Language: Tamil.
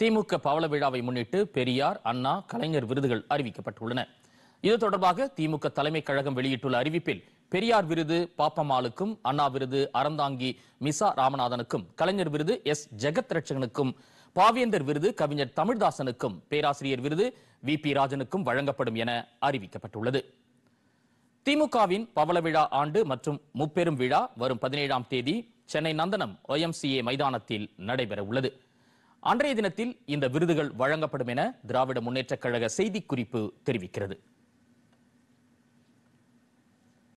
திமுக பவள விழாவை முன்னிட்டு பெரியார் அண்ணா கலைஞர் விருதுகள் அறிவிக்கப்பட்டுள்ளன இது தொடர்பாக திமுக தலைமை கழகம் வெளியிட்டுள்ள அறிவிப்பில் பெரியார் விருது பாப்பம்மாளுக்கும் அண்ணா விருது அறந்தாங்கி மிசா ராமநாதனுக்கும் கலைஞர் விருது எஸ் ஜெகத் ரட்சகனுக்கும் பாவேந்தர் விருது கவிஞர் தமிழ்தாசனுக்கும் பேராசிரியர் விருது வி பி ராஜனுக்கும் வழங்கப்படும் என அறிவிக்கப்பட்டுள்ளது திமுகவின் பவள விழா ஆண்டு மற்றும் முப்பெரும் விழா வரும் பதினேழாம் தேதி சென்னை நந்தனம் ஒய்எம்சிஏ மைதானத்தில் நடைபெற உள்ளது அன்றைய தினத்தில் இந்த விருதுகள் வழங்கப்படும் என திராவிட முன்னேற்றக் கழக செய்திக்குறிப்பு தெரிவிக்கிறது